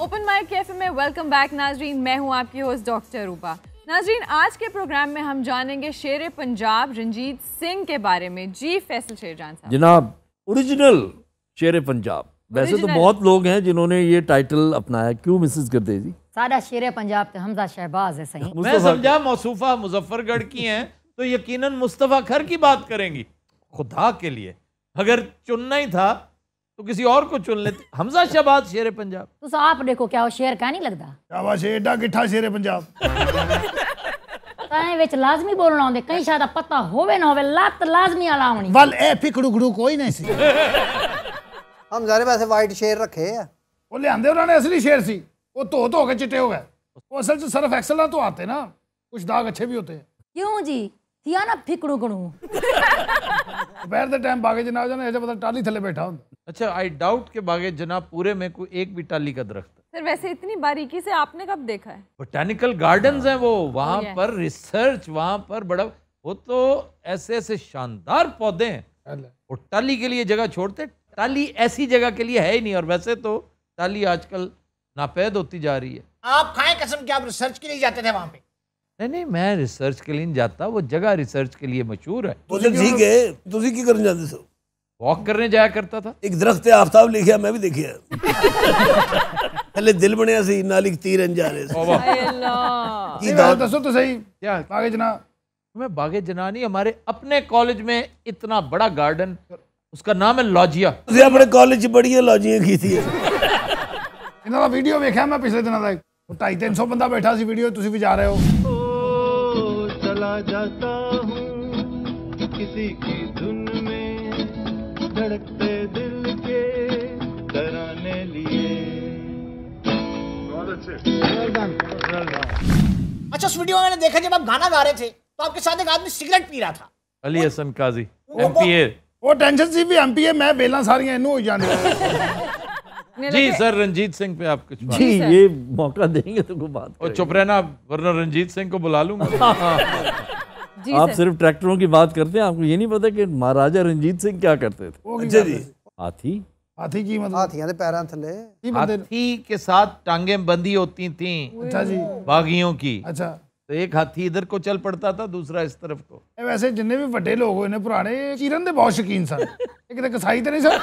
Open mic cafe में welcome back नाजरीन मैं हूं आपकी होस्ट डॉक्टर रूबा नाजरीन आज के प्रोग्राम में हम जानेंगे शेर पंजाब रंजीत सिंह के बारे में जी फैसल शेर जान साहब जनाब ओरिजिनल शेर पंजाब वैसे तो बहुत लोग हैं जिन्होंने ये टाइटल अपनाया क्यों मिसेस कर जी सारा शेर पंजाब तो हमजा शहबाज है सही मैं समझा मौसूफा मुजफ्फरगढ़ की हैं तो यकीनन मुस्तफ़ा खर की बात करेंगी खुदा के लिए अगर चुनना ही था तो किसी और को चुन लेते हमजा शहबाज शेर पंजाब तो आप देखो क्या वो शेर का नहीं लगता एडा शेर पंजाब ਤਾਂ ਵਿੱਚ ਲਾਜ਼ਮੀ ਬੋਲਣਾ ਹੁੰਦੇ ਕਈ ਸ਼ਾਇਦ ਪਤਾ ਹੋਵੇ ਨਾ ਹੋਵੇ ਲੱਤ ਲਾਜ਼ਮੀ ਆਲਾ ਹੋਣੀ ਵਲ ਇਹ ਫਿਕੜੂ ਗੜੂ ਕੋਈ ਨਹੀਂ ਸੀ ਹਮ ਸਾਰੇ ਪਾਸੇ ਵਾਈਟ ਸ਼ੇਰ ਰੱਖੇ ਆ ਉਹ ਲਿਆਂਦੇ ਉਹਨਾਂ ਨੇ ਅਸਲੀ ਸ਼ੇਰ ਸੀ ਉਹ ਧੋ ਧੋ ਕੇ वो असल से सर्फ एक्सल ना तो आते ना कुछ दाग अच्छे भी होते हैं क्यों जी थिया ना फिकड़ू गणू दोपहर के टाइम बागे ਜਨਾਬ ਜਾਨ ਇਹਦੇ पता टाली थले बैठा ਹੁੰਦਾ अच्छा आई डाउट के बागे जनाब पूरे में कोई एक भी टाली का दरख्त सर वैसे इतनी बारीकी से आपने कब देखा है बोटेनिकल गार्डन हैं वो वहाँ oh, पर रिसर्च वहाँ पर बड़ा वो तो ऐसे ऐसे शानदार पौधे हैं और टाली के लिए जगह छोड़ते टाली ऐसी जगह के लिए है ही नहीं और वैसे तो टाली आजकल नापैद होती जा रही है आप खाएं कसम के आप रिसर्च के लिए जाते थे वहाँ पे नहीं नहीं मैं रिसर्च के लिए नहीं जाता वो जगह रिसर्च के लिए मशहूर है तो तो तुझे की करने जाते सो वॉक करने जाया करता था एक दरख्त आफ्ताब लिखा मैं भी देखिया पहले दिल बनया सी नालिक तीर जा रहे दसो तो सही बागे जना मैं बागे जना नहीं हमारे अपने कॉलेज में इतना बड़ा गार्डन उसका नाम है लॉजिया अपने कॉलेज बढ़िया लॉजिया की थी वीडियो देखा मैं पिछले दिनों का ढाई तीन सौ बंदा बैठा वीडियो भी जा रहे हो सा जाता हूँ किसी की धुन में धड़कते दिल के कराने लिए अच्छा उस वीडियो में मैंने देखा जब आप गाना गा रहे थे तो आपके साथ एक आदमी सिगरेट पी रहा था अली हसन काजी एमपीए वो टेंशन सी भी एमपीए मैं बेला सारियां इनू हो जाने जी सर रंजीत सिंह पे आप कुछ जी ये मौका देंगे तो बात और चुप रहना वरना रंजीत सिंह को बुला लूंगा हाँ। आप सिर्फ ट्रैक्टरों की बात करते हैं आपको ये नहीं पता कि महाराजा रंजीत सिंह क्या करते थे अच्छा हाथी हाथी की मतलब हाथी दे पैरां थले हाथी के साथ टांगे बंदी होती थी अच्छा जी बागियों की अच्छा तो एक हाथी इधर को चल पड़ता था दूसरा इस तरफ को वैसे जिन्ने भी ਵੱਡੇ ਲੋਕ ਹੋਏ ਨੇ ਪੁਰਾਣੇ ਚੀਰਨ ਦੇ ਬਹੁਤ ਸ਼ਕੀਨ ਸਨ ਇਹ ਕਿਤੇ ਕਸਾਈ ਤੇ ਨਹੀਂ ਸਨ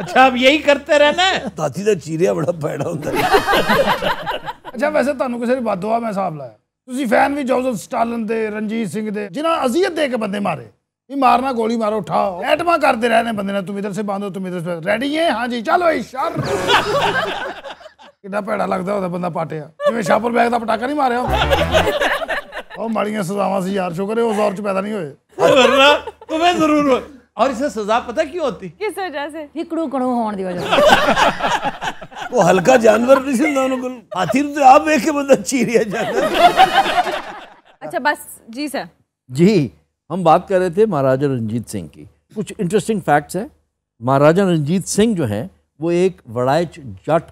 ਅੱਛਾ ਅਬ ਯਹੀ ਕਰਤੇ ਰਹਿਣਾ ਦਾਤੀ ਦਾ ਚੀਰਿਆ ਬੜਾ ਪੈੜਾ ਹੁੰਦਾ ਅੱਛਾ ਵੈਸੇ ਤੁਹਾਨੂੰ ਕਿਸੇ ਦੀ ਬਦਦੁਆ ਮੈਂ ਹਿਸਾਬ ਲਾਇਆ ਤੁਸੀਂ ਫੈਨ ਵੀ ਜੋਜ਼ਫ ਸਟਾਲਨ ਦੇ ਰਣਜੀਤ ਸਿੰਘ ਦੇ ਜਿਨ੍ਹਾਂ ਅਜ਼ੀਅਤ ਦੇ ਕੇ ਬੰਦੇ ਮਾਰੇ भी मारना गोली मारो उठाओ एटमा करते रहने बंदे ने तुम इधर से बांधो तुम इधर से रेडी है हाँ जी चलो इशार ਕਿੰਨਾ ਭੈੜਾ ਲੱਗਦਾ ਉਹਦਾ ਬੰਦਾ ਪਾਟਿਆ ਜਿਵੇਂ ਸ਼ਾਪਰ ਬੈਗ ਦਾ ਪਟਾਕਾ ਨਹੀਂ ਮਾਰਿਆ ਉਹ ਮਾੜੀਆਂ ਸਜ਼ਾਵਾਂ ਸੀ ਯਾਰ ਸ਼ੁਕਰ ਹੈ ਉਸ ਦੌਰ ਚ ਪੈਦਾ ਨਹੀਂ ਹੋਏ ਵਰਨਾ ਤੁਮੇ ਜ਼ਰੂਰ अच्छा बस जी सर जी हम बात कर रहे थे महाराजा रंजीत सिंह की कुछ इंटरेस्टिंग फैक्ट्स है महाराजा रंजीत सिंह जो है वो एक वड़ाइच जट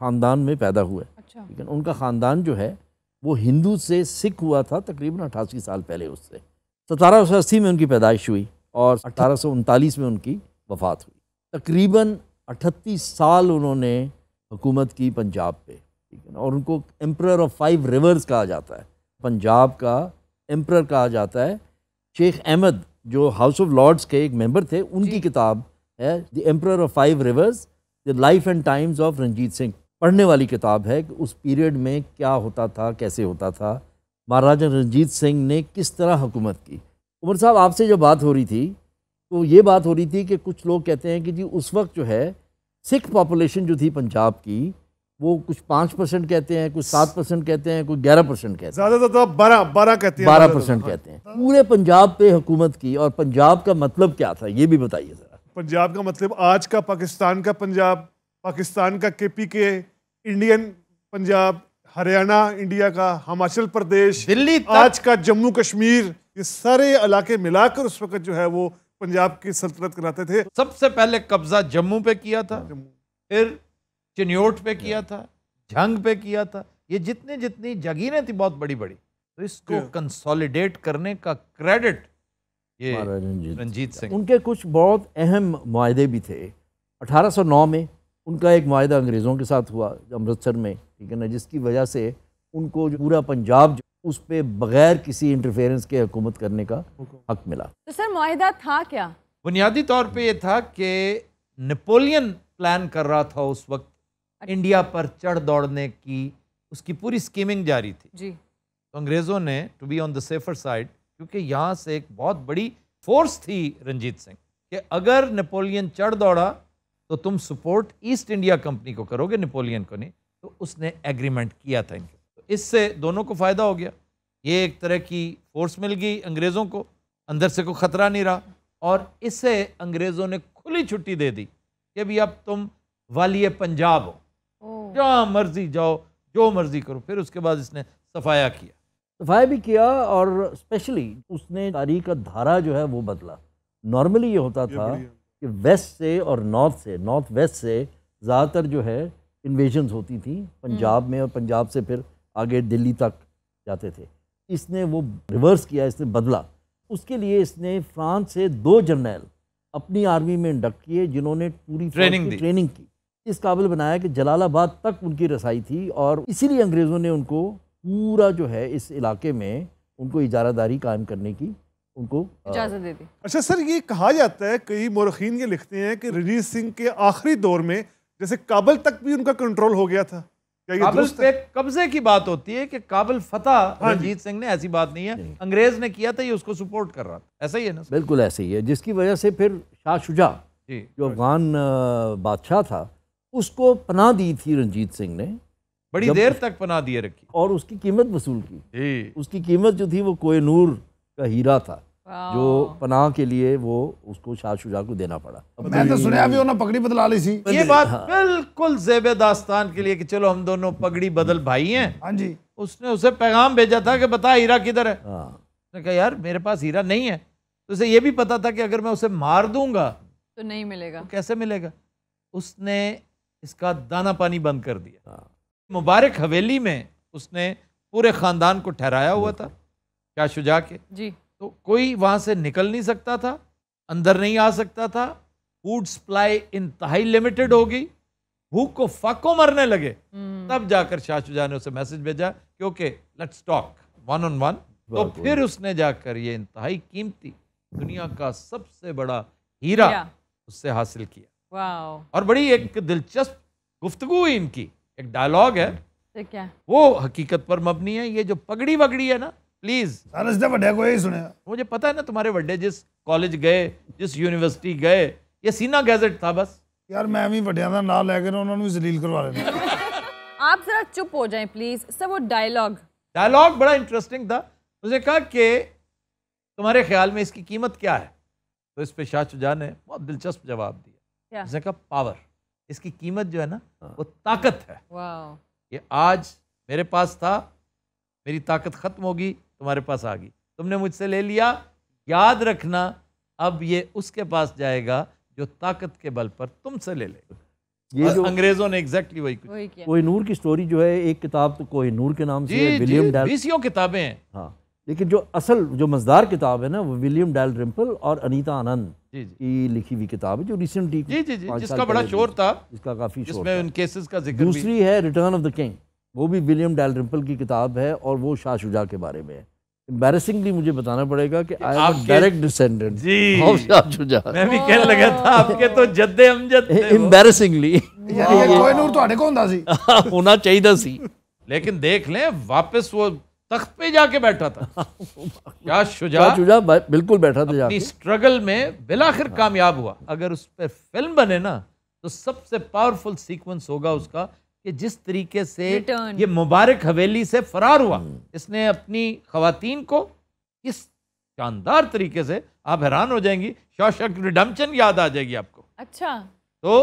ख़ानदान में पैदा हुआ अच्छा। लेकिन उनका ख़ानदान जो है वो हिंदू से सिख हुआ था तकरीबन अठासी साल पहले उससे सतारह सौ अस्सी में उनकी पैदाइश हुई और अठारह सौ उनतालीस में उनकी वफात हुई तकरीबन अठतीस साल उन्होंने हुकूमत की पंजाब पे ठीक है और उनको एम्प्रर ऑफ फाइव रिवर्स कहा जाता है पंजाब का एम्प्रर कहा जाता है शेख अहमद जो हाउस ऑफ लॉर्ड्स के एक मेंबर थे उनकी किताब है the emperor of five rivers the life and times of Ranjit Singh पढ़ने वाली किताब है कि उस पीरियड में क्या होता था कैसे होता था महाराजा रंजीत सिंह ने किस तरह हुकूमत की उमर साहब आपसे जो बात हो रही थी तो ये बात हो रही थी कि कुछ लोग कहते हैं कि जी उस वक्त जो है सिख पॉपुलेशन जो थी पंजाब की वो कुछ पाँच परसेंट कहते हैं कुछ सात परसेंट कहते हैं कुछ ग्यारह परसेंट कहते हैं ज़्यादा तो बारह बारह कहते हैं बारह परसेंट हाँ। कहते हैं पूरे पंजाब पे हुकूमत की और पंजाब का मतलब क्या था ये भी बताइए ज़रा पंजाब का मतलब आज का पाकिस्तान का पंजाब पाकिस्तान का के पी के इंडियन पंजाब हरियाणा इंडिया का हिमाचल प्रदेश दिल्ली आज का जम्मू कश्मीर ये सारे इलाके मिलाकर उस वक्त जो है वो पंजाब की सल्तनत कराते थे सबसे पहले कब्जा जम्मू पे किया था फिर चिन्योट पे किया था झंग पे किया था ये जितनी जितनी जगीरें थी बहुत बड़ी बड़ी तो इसको कंसोलिडेट करने का क्रेडिट ये रंजीत सिंह उनके कुछ बहुत अहम माहे भी थे 1809 में उनका एक माहा अंग्रेज़ों के साथ हुआ अमृतसर में ठीक है ना जिसकी वजह से उनको पूरा पंजाब उस पर बगैर किसी इंटरफेरेंस के हुकूमत करने का हक मिला तो सर माहिदा था क्या बुनियादी तौर पर यह था कि नेपोलियन प्लान कर रहा था उस वक्त इंडिया अच्छा। पर चढ़ दौड़ने की उसकी पूरी स्कीमिंग जारी थी जी तो अंग्रेज़ों ने to be on the safer side क्योंकि यहाँ से एक बहुत बड़ी फोर्स थी रंजीत सिंह कि अगर नेपोलियन चढ़ दौड़ा तो तुम सपोर्ट ईस्ट इंडिया कंपनी को करोगे नेपोलियन को नहीं तो उसने एग्रीमेंट किया था इनके तो इससे दोनों को फ़ायदा हो गया ये एक तरह की फोर्स मिल गई अंग्रेज़ों को अंदर से कोई ख़तरा नहीं रहा और इसे अंग्रेज़ों ने खुली छुट्टी दे दी कि भी अब तुम वाली पंजाब हो जहाँ मर्जी जाओ जो मर्जी करो फिर उसके बाद इसने सफाया किया सफाया भी किया और स्पेशली उसने तारीख का धारा जो है वो बदला नॉर्मली ये होता ये था कि वेस्ट से और नॉर्थ से नॉर्थ वेस्ट से ज़्यादातर जो है इन्वेजन्स होती थी पंजाब हम्म। में और पंजाब से फिर आगे दिल्ली तक जाते थे इसने वो रिवर्स किया इसने बदला उसके लिए इसने फ्रांस से दो जर्नैल अपनी आर्मी में इंडक्ट किए जिन्होंने पूरी ट्रेनिंग की ट्रेनिंग की इस काबिल बनाया कि जलालाबाद तक उनकी रसाई थी और इसीलिए अंग्रेज़ों ने उनको पूरा जो है इस इलाके में उनको इजारादारी कायम करने की उनको इजाज़त दे दी अच्छा सर ये कहा जाता है कई मोरखीन ये लिखते हैं कि रणजीत सिंह के आखिरी दौर में जैसे काबल तक भी उनका कंट्रोल हो गया था काबल पे कब्जे की बात होती है कि काबल हाँ रंजीत सिंह ने ऐसी बात नहीं है नहीं। अंग्रेज ने किया था ये उसको सपोर्ट कर रहा था ऐसा ही है ना बिल्कुल ऐसे ही है जिसकी वजह से फिर शाह शुजा जो अफगान बादशाह था उसको पनाह दी थी रंजीत सिंह ने बड़ी देर तक पनाह दिए रखी और उसकी कीमत वसूल की उसकी कीमत जो थी वो कोयनूर का हीरा था जो पनाह के लिए वो उसको शाह शुजा को देना पड़ा मैं तो सुना भी ना पगड़ी बदला ली थी ये बात हाँ। बिल्कुल जेबे दास्तान के लिए कि चलो हम दोनों पगड़ी बदल भाई हैं हाँ जी उसने उसे पैगाम भेजा था कि बता हीरा किधर है हाँ। उसने कहा यार मेरे पास हीरा नहीं है तो उसे ये भी पता था कि अगर मैं उसे मार दूंगा तो नहीं मिलेगा तो कैसे मिलेगा उसने इसका दाना पानी बंद कर दिया हाँ। मुबारक हवेली में उसने पूरे खानदान को ठहराया हुआ था शाह शुजा के जी तो कोई वहाँ से निकल नहीं सकता था अंदर नहीं आ सकता था फूड सप्लाई इंतहाई लिमिटेड हो गई भूख को फाको मरने लगे हम्म। तब जाकर शाह शुजा ने उसे मैसेज भेजा कि okay let's talk one on one तो फिर उसने जाकर ये इंतहाई कीमती दुनिया का सबसे बड़ा हीरा उससे हासिल किया और बड़ी एक दिलचस्प गुफ्तगु हुई इनकी एक डायलॉग है तो क्या वो हकीकत पर मबनी है ये जो पगड़ी वगड़ी है ना प्लीज सारस वड्डे को यही सुनेगा मुझे पता है ना तुम्हारे वड्डे जिस कॉलेज गए जिस यूनिवर्सिटी गए ये सीना गैजेट था बस यार मैं भी वड्डिया का नाम लैके ना उन्होंने जलील करवा लेना आप जरा चुप हो जाएं प्लीज सर वो डायलॉग डायलॉग बड़ा इंटरेस्टिंग था उसने कहा कि तुम्हारे ख्याल में इसकी कीमत क्या है तो इस पे शाह शुजा ने बहुत दिलचस्प जवाब दिया उसने कहा पावर इसकी कीमत जो है ना हाँ। वो ताकत है ये आज मेरे पास था मेरी ताकत खत्म होगी तुम्हारे पास आ गई तुमने मुझसे ले लिया याद रखना अब ये उसके पास जाएगा जो ताकत के बल पर तुमसे ले लेगा ये जो अंग्रेजों ने एग्जैक्टली वही कुछ कोई नूर की स्टोरी जो है एक किताब तो कोई नूर के नाम से विलियम डैल बीसियों किताबें हैं हाँ लेकिन जो असल जो मजदार किताब है ना वो विलियम डेल रिम्पल और अनीता आनंद की लिखी हुई किताब है जो रिसेंटली जिसका बड़ा शोर था जिसका काफी शोर उन केसेस का जिक्र दूसरी है रिटर्न ऑफ द किंग वो भी विलियम डैलरिम्पल की किताब है और वो शाह शुजा के बारे में है एम्बेसिंगली मुझे बताना पड़ेगा कि आई एम डायरेक्ट डिसेंडेंट जी शाह शुजा मैं भी कहने लगा था आपके तो जद्दे हम जद्दे एम्बेसिंगली eh, यानी ये कोहिनूर ਤੁਹਾਡੇ ਕੋਲ ਹੁੰਦਾ ਸੀ ਹੋਣਾ ਚਾਹੀਦਾ सी लेकिन देख लें वापस वो तख्त पे जाके बैठा था शाह शुजा शुजा बिल्कुल बैठा था अपनी स्ट्रगल में बिलाखिर कामयाब हुआ अगर उस पर फिल्म बने ना तो सबसे पावरफुल सीक्वेंस होगा उसका कि जिस तरीके से ये मुबारक हवेली से फरार हुआ हम्म। इसने अपनी खातन को इस शानदार तरीके से आप हैरान हो जाएंगी शौशक रिडम्पशन याद आ जाएगी आपको अच्छा तो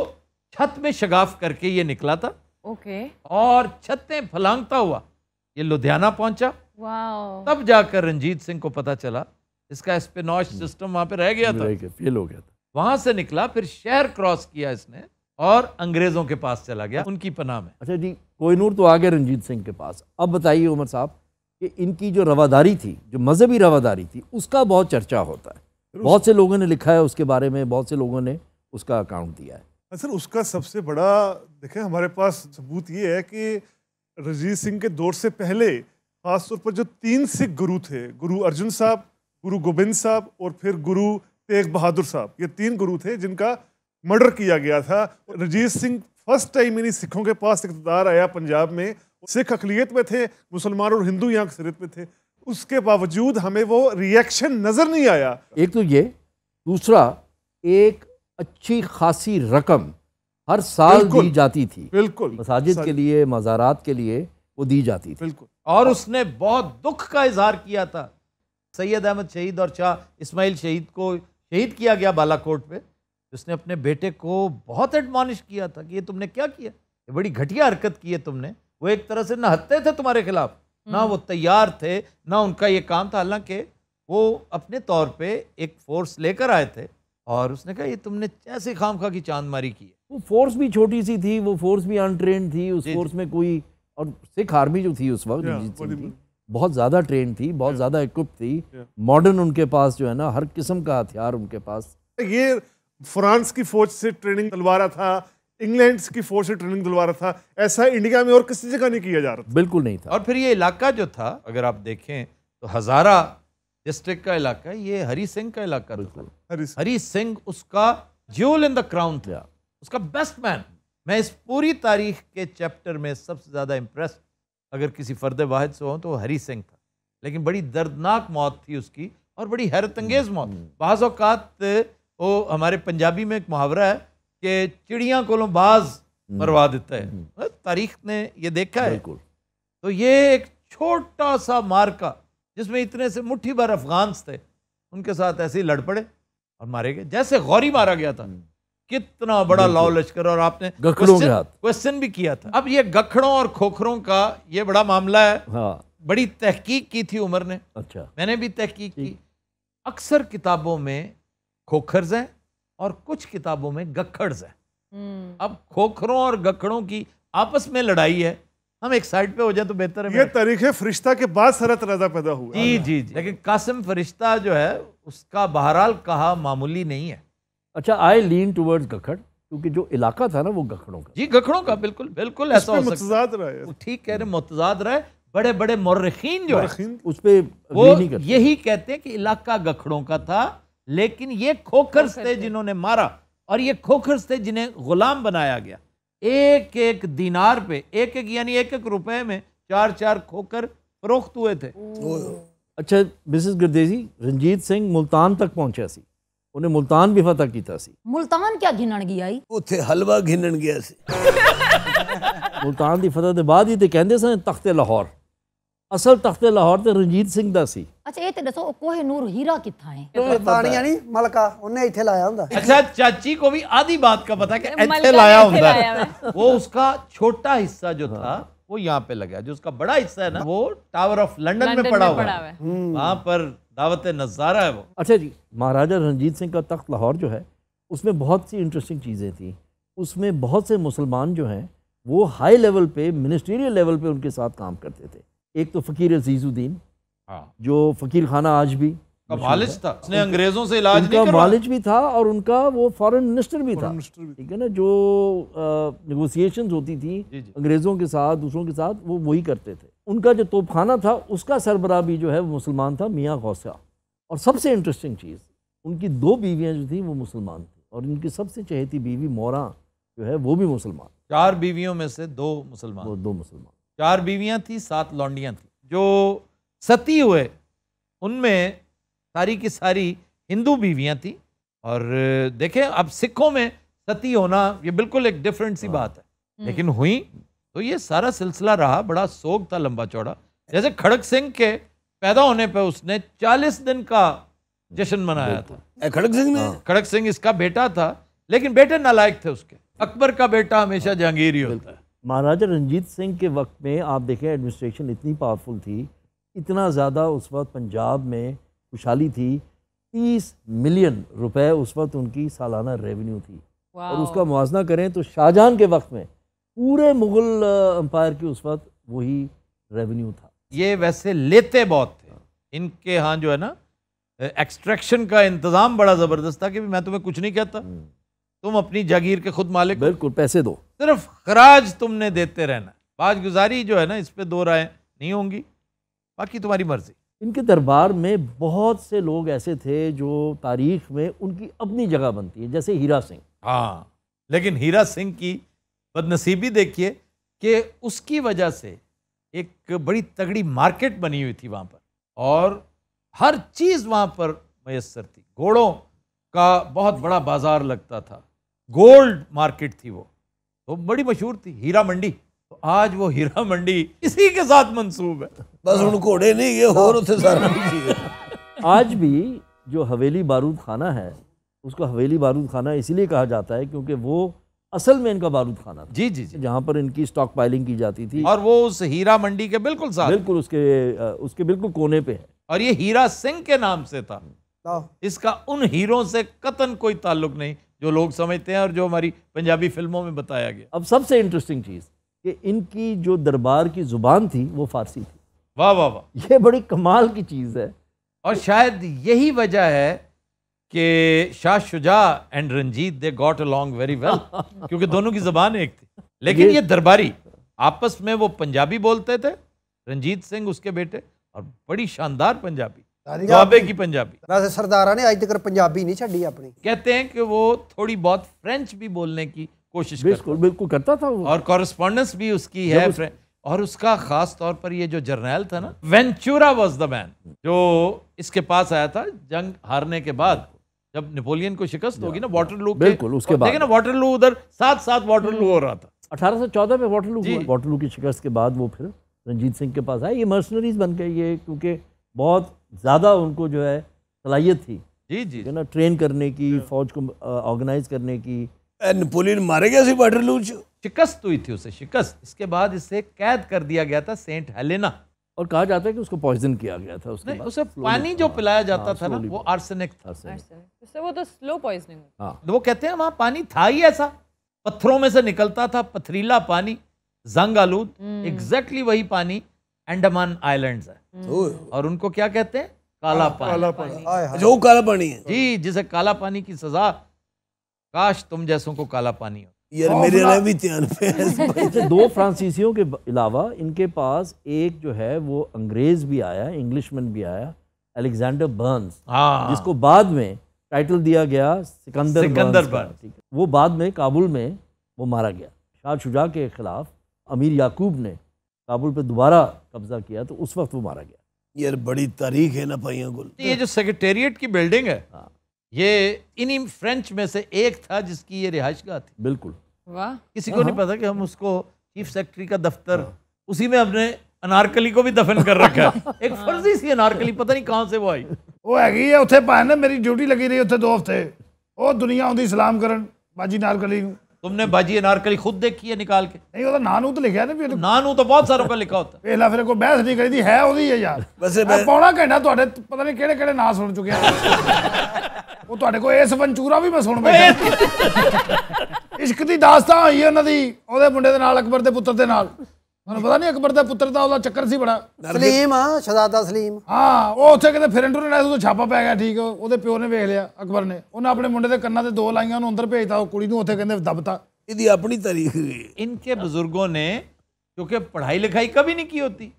छत में शगाफ करके ये निकला था ओके और छतें फलांगता हुआ ये लुधियाना पहुंचा तब जाकर रंजीत सिंह को पता चला इसका स्पिनॉश हम्म। सिस्टम वहां पे रह गया था फेल हो गया था वहां से निकला फिर शहर क्रॉस किया इसने और अंग्रेज़ों के पास चला गया उनकी पनाह में अच्छा जी कोहनूर तो आ गया रंजीत सिंह के पास अब बताइए उमर साहब कि इनकी जो रवादारी थी जो मजहबी रवादारी थी उसका बहुत चर्चा होता है बहुत से लोगों ने लिखा है उसके बारे में बहुत से लोगों ने उसका अकाउंट दिया है हाँ सर उसका सबसे बड़ा देखें हमारे पास सबूत ये है कि रंजीत सिंह के दौर से पहले खासतौर पर जो तीन सिख गुरु थे गुरु अर्जुन साहब गुरु गोबिंद साहब और फिर गुरु तेग बहादुर साहब ये तीन गुरु थे जिनका मर्डर किया गया था रजीत सिंह फर्स्ट टाइम इन्हीं सिखों के पास इकतदार आया पंजाब में सिख अकलीत में थे मुसलमान और हिंदू यहाँ अक्सरियत में थे उसके बावजूद हमें वो रिएक्शन नज़र नहीं आया एक तो ये दूसरा एक अच्छी खासी रकम हर साल दी जाती थी बिल्कुल मसाजिद के लिए मज़ारात के लिए वो दी जाती थी बिल्कुल और उसने बहुत दुख का इजहार किया था सैयद अहमद शहीद और शाह इस्माइल शहीद को शहीद किया गया बालाकोट में जिसने अपने बेटे को बहुत एडमानिश किया था कि ये तुमने क्या किया ये बड़ी घटिया हरकत की है तुमने वो एक तरह से नहत्ते थे तुम्हारे खिलाफ ना हम्म। वो तैयार थे ना उनका ये काम था हालांकि वो अपने तौर पे एक फोर्स लेकर आए थे और उसने कहा ये तुमने कैसे खाम खा की चांद मारी की है वो फोर्स भी छोटी सी थी वो फोर्स भी अनट्रेन थी उस फोर्स में कोई और सिख आर्मी जो थी उस वक्त बहुत ज़्यादा ट्रेन थी बहुत ज़्यादा इक्विप थी मॉडर्न उनके पास जो है ना हर किस्म का हथियार उनके पास ये फ्रांस की फौज से ट्रेनिंग दिलवा रहा था इंग्लैंड की फौज से ट्रेनिंग दिलवा रहा था ऐसा इंडिया में और किसी जगह नहीं किया जा रहा था बिल्कुल नहीं था और फिर ये इलाका जो था अगर आप देखें तो हजारा डिस्ट्रिक्ट का इलाका ये हरी सिंह का इलाका तो बिल्कुल हरी सिंह उसका ज्यूल इन द क्राउन था उसका बेस्ट मैन मैं इस पूरी तारीख के चैप्टर में सबसे ज़्यादा इंप्रेस अगर किसी फर्द वाहिद से हो तो हरी सिंह था लेकिन बड़ी दर्दनाक मौत थी उसकी और बड़ी हैरत अंगेज मौत hmm। बाज़ात वो हमारे पंजाबी में एक मुहावरा है कि चिड़िया को बाज हम्म। मरवा देता है हम्म। मतलब तारीख ने ये देखा है तो ये एक छोटा सा मार्का जिसमें इतने से मुट्ठी भर अफगान्स थे उनके साथ ऐसे ही लड़ पड़े और मारे गए जैसे गौरी मारा गया था हम्म। कितना बड़ा लाव लश्कर और आपने क्वेश्चन भी किया था अब ये गखड़ों और खोखरों का ये बड़ा मामला है हाँ। बड़ी तहकीक की थी उमर ने अच्छा मैंने भी तहकीक की अक्सर किताबों में खोखर्ज हैं और कुछ किताबों में गखड़ज हैं हम्म। अब खोखरों और गखड़ों की आपस में लड़ाई है हम एक साइड पे हो जाए तो बेहतर है ये तरीके फरिश्ता के बाद सरत रजा पैदा हुआ जी जी जी लेकिन कासिम फरिश्ता जो है उसका बहरहाल कहा मामूली नहीं है अच्छा आई लीन टूवर्ड्स गखड़ क्योंकि जो इलाका था ना वो गखड़ों का जी गखड़ों का बिल्कुल बिल्कुल ऐसा मुतजाद रहे ठीक कह रहे मुतजाद रहे बड़े बड़े मर्रखीन जो है उस पर यही कहते हैं कि इलाका गखड़ों का था लेकिन ये खोखर्स थे जिन्होंने मारा और ये खोखर्स थे जिन्हें गुलाम बनाया गया एक एक दिनार पे एक एक यानी एक एक रुपए में चार चार खोकर फरोख्त हुए थे अच्छा मिसेस गर्देजी रंजीत सिंह मुल्तान तक पहुंचा सी उन्हें मुल्तान भी ਫਤਹ किया ਸੀ ਮੁਲਤਾਨ ਕਿਆ ਘਿਣਣ ਗਿਆ ਹੀ ਉੱਥੇ ਹਲਵਾ ਘਿਣਣ ਗਿਆ ਸੀ ਮੁਲਤਾਨ ਦੀ ਫਤਹ ਦੇ ਬਾਅਦ ਹੀ ਤੇ असल ਤਖਤ लाहौर ਤੇ ਰਣਜੀਤ सिंह ਦਾ सी अच्छा ਇਹ ਤੇ दसो कोहे नूर हीरा किथा है ਹੈ ਤਾਣੀਆਂ ਨਹੀਂ ਮਲਕਾ ਉਹਨੇ ਇੱਥੇ ਲਾਇਆ ਹੁੰਦਾ अच्छा चाची को भी आधी बात का पता है कि इथे लाया हुंदा वो उसका छोटा हिस्सा जो था वो यहां पे लगा जो उसका बड़ा हिस्सा है ना वो टावर ऑफ लंदन में पड़ा हुआ है वहां पर दावत नजारा है वो अच्छा जी महाराजा रंजीत सिंह का तख्त लाहौर जो है उसमें बहुत सी इंटरेस्टिंग चीज़ें थी उसमें बहुत से मुसलमान जो हैं वो हाई लेवल पे मिनिस्ट्रियल लेवल पे उनके साथ काम करते थे एक तो फ़कीर अजीज़ुद्दीन हाँ। जो फ़कीर खाना आज भी मालिज था उसने अंग्रेज़ों से इलाज उनका मालिज भी था और उनका वो फॉरेन मिनिस्टर भी था ठीक है ना जो निगोसिएशन होती थी अंग्रेज़ों के साथ दूसरों के साथ वो वही करते थे उनका जो तोपखाना था उसका सरबरा भी जो है वो मुसलमान था मियाँ गौसा और सबसे इंटरेस्टिंग चीज़ उनकी दो बीवियाँ जो थी वो मुसलमान थी और उनकी सबसे चहेती बीवी मोरा जो है वो भी मुसलमान चार बीवियों में से दो मुसलमान दो मुसलमान चार बीवियां थी सात लौंडियां थी जो सती हुए उनमें सारी की सारी हिंदू बीवियां थी और देखें अब सिखों में सती होना ये बिल्कुल एक डिफरेंट सी हाँ। बात है हम्म। लेकिन हुई तो ये सारा सिलसिला रहा बड़ा सोग था लंबा चौड़ा जैसे खड़क सिंह के पैदा होने पर उसने चालीस दिन का जश्न मनाया था खड़क सिंह ने हाँ। खड़क सिंह इसका बेटा था लेकिन बेटे नालायक थे उसके अकबर का बेटा हमेशा जहांगीर ही होता है महाराजा रंजीत सिंह के वक्त में आप देखें एडमिनिस्ट्रेशन इतनी पावरफुल थी इतना ज़्यादा उस वक्त पंजाब में खुशहाली थी तीस मिलियन रुपए उस वक्त उनकी सालाना रेवेन्यू थी और उसका मुवजना करें तो शाहजहां के वक्त में पूरे मुगल अम्पायर की उस वक्त वही रेवेन्यू था ये वैसे लेते बहुत थे इनके यहाँ जो है ना एक्सट्रैक्शन का इंतज़ाम बड़ा ज़बरदस्त था कि मैं तुम्हें कुछ नहीं कहता हम्म। तुम अपनी जागीर के खुद मालिक बिल्कुल पैसे दो सिर्फ खराज तुमने देते रहना बाजगुजारी जो है ना इस पर दो राय नहीं होंगी बाकी तुम्हारी मर्जी इनके दरबार में बहुत से लोग ऐसे थे जो तारीख में उनकी अपनी जगह बनती है जैसे हीरा सिंह हाँ लेकिन हीरा सिंह की बदनसीबी देखिए कि उसकी वजह से एक बड़ी तगड़ी मार्केट बनी हुई थी वहाँ पर और हर चीज़ वहाँ पर मैसर थी घोड़ों का बहुत बड़ा बाजार लगता था गोल्ड मार्केट थी वो वो तो बड़ी मशहूर थी हीरा मंडी तो आज वो हीरा मंडी इसी के साथ मंसूब है बस उन घोड़े नहीं ये और उसे सारा आज भी जो हवेली बारूद खाना है उसको हवेली बारूद खाना इसीलिए कहा जाता है क्योंकि वो असल में इनका बारूद खाना था जी जी जी जहाँ पर इनकी स्टॉक पाइलिंग की जाती थी और वो उस हीरा मंडी के बिल्कुल साथ बिल्कुल उसके उसके बिल्कुल कोने पे है और ये हीरा सिंह के नाम से था हाँ। इसका उन हीरों से कतन कोई ताल्लुक नहीं जो लोग समझते हैं और जो हमारी पंजाबी फिल्मों में बताया गया अब सबसे इंटरेस्टिंग चीज़ कि इनकी जो दरबार की ज़ुबान थी वो फारसी थी वाह वाह वाह ये बड़ी कमाल की चीज़ है और शायद यही वजह है कि Shah Shuja and Ranjit they got along very well क्योंकि दोनों की जबान एक थी लेकिन ये, ये दरबारी आपस में वो पंजाबी बोलते थे रंजीत सिंह उसके बेटे और बड़ी शानदार पंजाबी दुआबे की पंजाबी वैसे सरदारा ने आज तक पंजाबी नहीं छी अपनी कहते हैं कि वो थोड़ी बहुत फ्रेंच भी बोलने की कोशिश बिल्कुल बिल्कुल करता था वो और कॉरेस्पॉन्डेंस भी उसकी है उस... और उसका खास तौर पर ये जो जर्नैल था ना वेंचुरा वॉज द मैन जो इसके पास आया था जंग हारने के बाद जब नेपोलियन को शिकस्त होगी ना वाटरलू बिल्कुल उसके बाद ना वाटरलू उधर साथ साथ वाटरलू हो रहा था अठारह में वाटरलू वाटरलू की शिकस्त के बाद वो फिर रंजीत सिंह के पास आए ये मर्सनरीज बन गए ये क्योंकि बहुत ज़्यादा उनको जो है सलाहियत थी जी जी ना ट्रेन करने की फौज को ऑर्गेनाइज करने की नेपोलियन मारे थे सिर्फ लूज शिकस्त हुई थी उसे शिकस्त इसके बाद इसे कैद कर दिया गया था सेंट हेलेना और कहा जाता है कि उसको पॉइजन किया गया था उसने उसे पानी जो हाँ, पिलाया जाता हाँ, था ना वो आर्सेनिक था उससे वो तो स्लो पॉइजनिंग हाँ वो कहते हैं वहाँ पानी था ही ऐसा पत्थरों में से निकलता था पथरीला पानी जंग आलूद एग्जैक्टली वही पानी अंडमान आइलैंड्स है hmm. और उनको क्या कहते हैं काला पानी काला पानी जो अच्छा, काला पानी है जी जिसे काला पानी की सजा काश तुम जैसों को काला पानी हो यार मेरे भी ध्यान तो दो फ्रांसीसियों के अलावा इनके पास एक जो है वो अंग्रेज भी आया इंग्लिशमैन भी आया अलेक्जेंडर बर्न्स हाँ। जिसको बाद में टाइटल दिया गया सिकंदर सिकंदर वो बाद में काबुल में वो मारा गया शाह शुजा के खिलाफ अमीर याकूब ने काबुल पे दोबारा कब्जा किया तो उस वक्त वो मारा गया यार बड़ी तारीख है ना पाइया गुल तो ये जो सेक्रेटेरिएट की बिल्डिंग है हाँ। ये इन्हीं फ्रेंच में से एक था जिसकी ये रिहाइश गाह थी बिल्कुल वाह किसी को नहीं हाँ। पता कि हम उसको चीफ हाँ। सेक्रेटरी का दफ्तर हाँ। उसी में हमने अनारकली को भी दफन कर रखा एक फर्जी सी अनारकली पता नहीं कहाँ से वो आई वो ਹੈਗੀ ਆ ਉੱਥੇ ਭਾਵੇਂ ਨਾ ਮੇਰੀ ਡਿਊਟੀ ਲੱਗੀ ਰਹੀ ਉੱਥੇ 2 ਹਫ਼ਤੇ ਉਹ ਦੁਨੀਆ ਆਉਂਦੀ ਸਲਾਮ ਕਰਨ ਬਾਜੀ ਨਾਲ तुमने बाजी अनारकली खुद देखी है निकाल के नहीं वो तो नानू तो लिखा ना फिर तो- नानू तो बहुत सारों पे लिखा होता पहला फिर कोई बहस नहीं करी है ओदी है यार वैसे मैं पौना कहना ਤੁਹਾਡੇ ਪਤਾ ਨਹੀਂ ਕਿਹੜੇ ਕਿਹੜੇ ਨਾਂ ਸੁਣ ਚੁੱਕੇ ਆ ਉਹ ਤੁਹਾਡੇ ਕੋਲ ਇਸ ਵੰਚੂਰਾ ਵੀ ਮੈਂ ਸੁਣ ਬੈਠਾ ਇਸ਼ਕ ਦੀ ਦਾਸਤਾਨ ਹੋਈ ਉਹਨਾਂ ਦੀ ਉਹਦੇ ਮੁੰਡੇ ਦੇ ਨਾਲ ਅਕਬਰ ਦੇ क्योंकि पढ़ाई लिखाई कभी नहीं की होती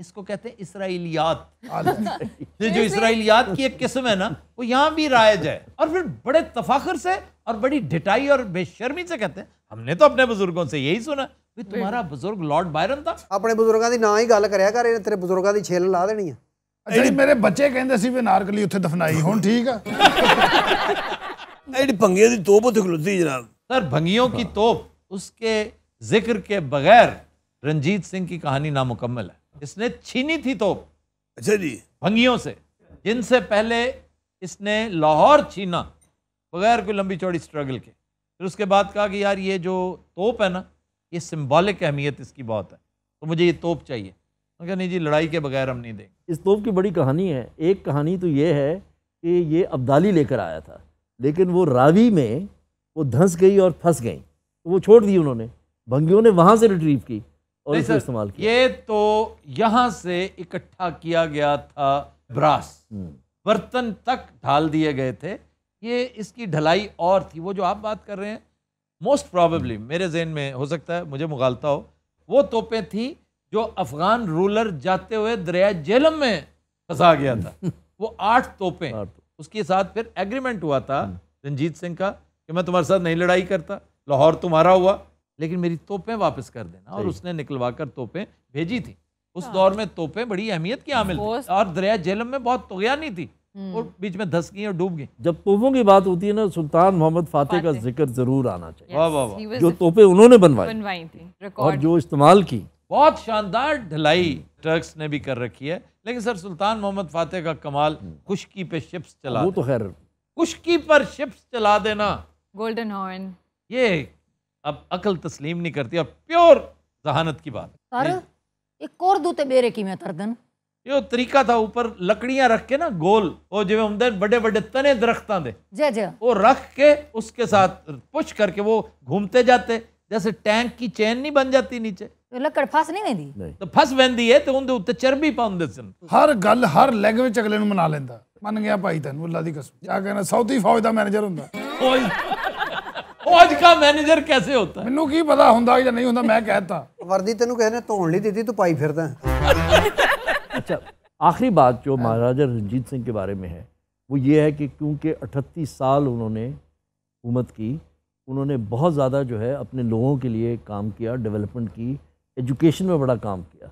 इसको कहते इसराइलियात जो इसराइलियात की एक किस्म है ना वो यहाँ भी रायज है और फिर बड़े तफाखर से और बड़ी ढिटाई और बेशर्मी से कहते हैं हमने तो अपने बुजुर्गों से यही सुना भी तुम्हारा बुजुर्ग लॉर्ड बायरन था अपने बुजुर्गों की ना ही गल कर तेरे बुजुर्गों की छेल ला देनी है अच्छा, मेरे बच्चे कहते नारकली उ दफनाई हूँ ठीक है भंगे की तोप उलुदी जनाब सर भंगियों की तोप उसके जिक्र के बगैर रंजीत सिंह की कहानी नामुकम्मल है इसने छीनी थी तोप अच्छा जी भंगियों से जिनसे पहले इसने लाहौर छीना बगैर कोई लंबी चौड़ी स्ट्रगल के फिर उसके बाद कहा कि यार ये जो तोप है ना ये सिम्बॉलिक अहमियत इसकी बहुत है तो मुझे ये तोप चाहिए मैंने कहा नहीं जी लड़ाई के बगैर हम नहीं देंगे इस तोप की बड़ी कहानी है एक कहानी तो ये है कि ये अब्दाली लेकर आया था लेकिन वो रावी में वो धंस गई और फंस गई तो वो छोड़ दी उन्होंने भंगियों ने वहाँ से रिट्रीव की और इसे इस्तेमाल किया ये तो यहाँ से इकट्ठा किया गया था ब्रास हम्म। बर्तन तक ढाल दिए गए थे ये इसकी ढलाई और थी वो जो आप बात कर रहे हैं मोस्ट हम्म। प्रॉबली मेरे जहन में हो सकता है मुझे मुगालता हो वो तोपें थी जो अफगान रूलर जाते हुए दरिया जेलम में फंसा गया था हम्म। वो आठ तोपें उसके साथ फिर एग्रीमेंट हुआ था हम्म। रंजीत सिंह का कि मैं तुम्हारे साथ नहीं लड़ाई करता लाहौर तुम्हारा हुआ लेकिन मेरी तोपें वापस कर देना और उसने निकलवा कर तोपें भेजी थी उस हाँ। दौर में तोपें बड़ी अहमियत की आमिल थी और दरिया जेलम में बहुत तोगयानी थी और हम्म। बीच में धस गई और डूब गई जब तोपों की बात होती है ना सुल्तान मोहम्मद फातेह का जिक्र जरूर आना चाहिए वाह वाह वाह जो तोपे उन्होंने बनवाई थी और जो इस्तेमाल की बहुत शानदार ढलाई हम्म। टर्क्स ने भी कर रखी है लेकिन सर सुल्तान मोहम्मद फातेह का कमाल हम्म। खुशकी पे शिप्स चला वो तो खैर खुशकी पर शिप्स चला देना गोल्डन हॉर्न ये अब अकल तस्लीम नहीं करती और प्योर जहानत की बात सर एक और दूते बेरे की मैं तरदन ਇਹ ਤਰੀਕਾ ਥਾ ਉੱਪਰ ਲੱਕੜੀਆਂ ਰੱਖ ਕੇ ਨਾ ਗੋਲ ਉਹ ਜਿਵੇਂ ਹੁੰਦੇ ਨੇ ਵੱਡੇ ਵੱਡੇ ਤਨੇ ਦਰਖਤਾਂ ਦੇ ਜੀ ਜੀ ਉਹ ਰੱਖ ਕੇ ਉਸਕੇ ਸਾਥ ਪੁਸ਼ ਕਰਕੇ ਉਹ ਘੁੰਮਤੇ ਜਾਂਦੇ जैसे टैंक की चैन नहीं बन जाती नीचे तो लकड़ फस नहीं वेंदी तो फस वेंदी है तो ਉਹਦੇ ਉੱਤੇ ਚਰਬੀ ਪਾਉਂਦੇ ਸਨ ਹਰ ਗੱਲ ਹਰ ਲੈਗ ਵਿੱਚ ਅਗਲੇ ਨੂੰ ਮਨਾ ਲੈਂਦਾ ਮੰਨ ਗਿਆ ਭਾਈ ਤੈਨੂੰ ਅੱਲਾ ਦੀ ਕਸਮ ਜਾ ਕਹਿੰਦਾ ਸਾਊਦੀ ਫੌਜ ਦਾ ਮੈਨੇਜਰ ਹੁੰਦਾ ਓਏ ਫੌਜ ਦਾ ਮੈਨੇਜਰ ਕਿਵੇਂ ਹੁੰਦਾ ਮੈਨੂੰ ਕੀ ਪਤਾ ਹੁੰਦਾ ਜਾਂ ਨਹੀਂ ਹੁੰਦਾ ਮੈਂ ਕਹਿਤਾ ਵਰਦੀ ਤੈਨੂੰ ਕਿਸੇ ਨੇ ਧੋਣ ਲਈ ਦਿੱਤੀ ਤੂੰ ਪਾਈ ਫਿਰਦਾ अच्छा आखिरी बात जो हाँ। महाराजा रंजीत सिंह के बारे में है वो ये है कि क्योंकि अठतीस साल उन्होंने हुकूमत की उन्होंने बहुत ज़्यादा जो है अपने लोगों के लिए काम किया डेवलपमेंट की एजुकेशन में बड़ा काम किया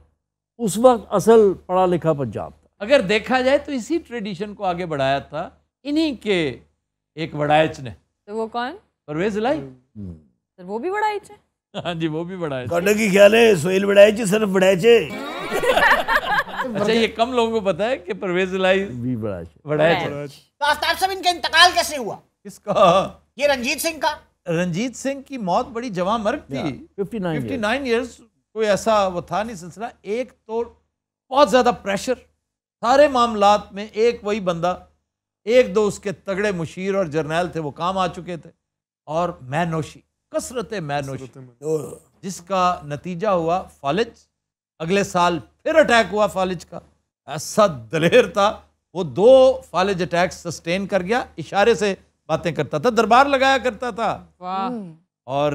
उस वक्त असल पढ़ा लिखा पंजाब था अगर देखा जाए तो इसी ट्रेडिशन को आगे बढ़ाया था इन्हीं के एक वड़ाइच ने तो वो कौन परवेज लाई सर हम्म। तो वो भी बड़ाइच है हाँ जी वो भी वड़ाइच की ख्याल है सोहेल बड़ाइच सिर्फ वड़ाइच अच्छा ये कम लोगों को पता है कि परवेज इलाही भी बड़ा अच्छा बड़ा तो आफ्ताब साहब इनके इंतकाल कैसे हुआ किसका ये रंजीत सिंह का रंजीत सिंह की मौत बड़ी जवां मर्ग थी 59 नाइन ईयर्स कोई ऐसा वो था नहीं सिलसिला एक तो बहुत ज़्यादा प्रेशर सारे मामला में एक वही बंदा एक दो उसके तगड़े मुशीर और जर्नैल थे वो काम आ चुके थे और मैनोशी कसरत मैनोशी जिसका नतीजा हुआ फॉलिज अगले साल फिर अटैक हुआ फालिज का ऐसा दलेर था वो दो फालिज अटैक सस्टेन कर गया इशारे से बातें करता था दरबार लगाया करता था हम्म। और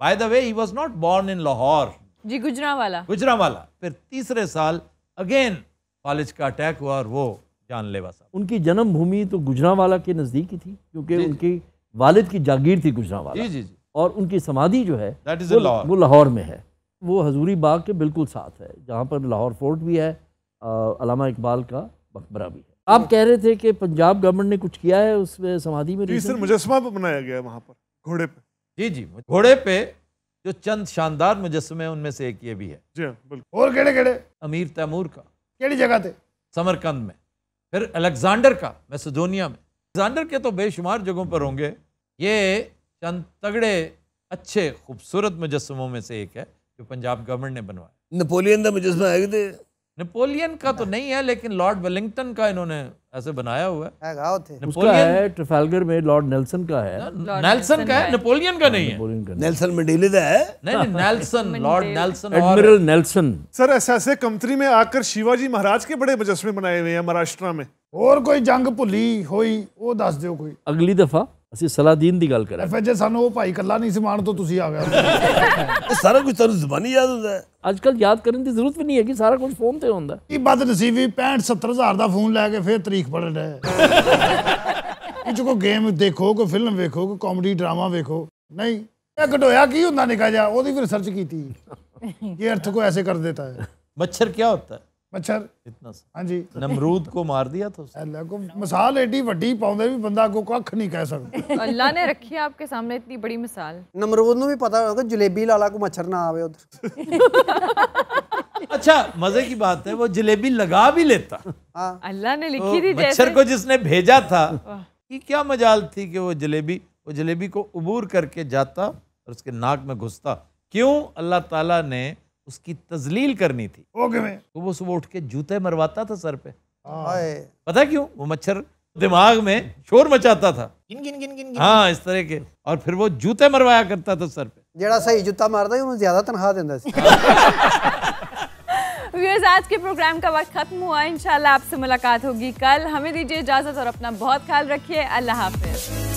by the way he was not born in Lahore जी गुजरावाला गुजरावाला फिर तीसरे साल अगेन फालिज का अटैक हुआ और वो जानलेवा सा उनकी जन्मभूमि तो गुजरावाला के नज़दीक ही थी क्योंकि उनकी वालिद की जागीर थी गुजरावाला जी जी जी और उनकी समाधि जो है वो लाहौर में है वो हजूरी बाग के बिल्कुल साथ है जहाँ पर लाहौर फोर्ट भी है अलामा इकबाल का मकबरा भी है आप कह रहे थे कि पंजाब गवर्नमेंट ने कुछ किया है उस समाधि में जी सर मुजस्मा बनाया गया वहाँ पर घोड़े पे जी जी घोड़े पे जो चंद शानदार मुजस्मे उनमें से एक ये भी है जी हाँ, बिल्कुल और केड़े केड़े अमीर तैमूर का केड़ी जगह थे समरकंद में फिर अलेक्जेंडर का मैसेडोनिया में अलेक्जेंडर के तो बेशुमार जगहों पर होंगे ये चंद तगड़े अच्छे खूबसूरत मुजस्मों में से एक है जो पंजाब गवर्नमेंट ने बनवाया नेपोलियन का मुजस्मा है नेपोलियन का तो नहीं है लेकिन लॉर्ड वेलिंगटन का इन्होंने ऐसे बनाया हुआ है है ट्रफालगर में लॉर्ड नेल्सन का है नेल्सन का है नेपोलियन का नहीं है नेल्सन मंडेले का है नहीं Nelson Lord Nelson Admiral Nelson sir ऐसे ऐसे कंपनी में आकर शिवाजी महाराज के बड़े मुजस्मे बनाए हुए हैं महाराष्ट्र में और कोई जंग भुली हुई वो दस दो कोई अगली दफा ਅਸੀਂ ਸਲਾਦੀਨ ਦੀ ਗੱਲ ਕਰਾਂ ਫਿਰ ਜੇ ਸਾਨੂੰ ਉਹ ਭਾਈ ਕੱਲਾ ਨਹੀਂ ਸੀ ਮਾਣ ਤੋਂ ਤੁਸੀਂ ਆ ਗਏ ਸਾਰਾ ਕੁਝ ਤੁਹਾਨੂੰ ਜ਼ੁਬਾਨੀ ਯਾਦ ਹੁੰਦਾ ਹੈ ਅੱਜ ਕੱਲ ਯਾਦ ਕਰਨ ਦੀ ਜ਼ਰੂਰਤ ਵੀ ਨਹੀਂ ਹੈ ਕਿ ਸਾਰਾ ਕੁਝ ਫੋਨ ਤੇ ਹੁੰਦਾ ਇਹ ਬਦ ਨਸੀਬੀ 65 70000 ਦਾ ਫੋਨ ਲੈ ਕੇ ਫਿਰ ਤਾਰੀਖ ਪੜਨ ਰਹੇ ਕਿ ਕੋ ਗੇਮ ਦੇਖੋ ਕੋ ਫਿਲਮ ਵੇਖੋ ਕੋ ਕਾਮੇਡੀ ਡਰਾਮਾ ਵੇਖੋ ਨਹੀਂ ਇਹ ਘਟੋਇਆ ਕੀ ਹੁੰਦਾ ਨਿਕਾ ਜਾ ਉਹਦੀ ਵੀ ਰਿਸਰਚ ਕੀਤੀ ये अर्थ को ऐसे कर देता है मच्छर क्या होता है ਮੱਛਰ ਇਤਨਾ हाँ जी नमरूद को मार दिया तो अल्लाह को मिसाल एडी वड्डी पाउंदे भी बंदा को कख नहीं कह सकदा अल्लाह ने रखी आपके सामने इतनी बड़ी मिसाल नमरूद नु भी पता होगा जलेबी लाला को मच्छर ना आवे उधर अच्छा मजे की बात है वो जलेबी लगा भी लेता हाँ। अल्लाह ने लिखी तो थी मच्छर को जिसने भेजा था कि क्या मजाल थी कि वो जलेबी वो जलेबी को उबूर करके जाता और उसके नाक में घुसता क्यों अल्लाह ताला ने उसकी तजलील करनी थी ओके में तो वो सुबह उठ के जूते मरवाता था सर पे पता क्यों वो मच्छर दिमाग में शोर मचाता था गिन गिन गिन गिन हाँ इस तरह के और फिर वो जूते मरवाया करता था सर पे जरा सही जूता मारता उन्हें ज्यादा तनखा देता व्यूअर्स आज के प्रोग्राम का वक्त खत्म हुआ इंशाल्लाह आपसे मुलाकात होगी कल हमें दीजिए इजाजत और अपना बहुत ख्याल रखिए अल्लाह हाफिज़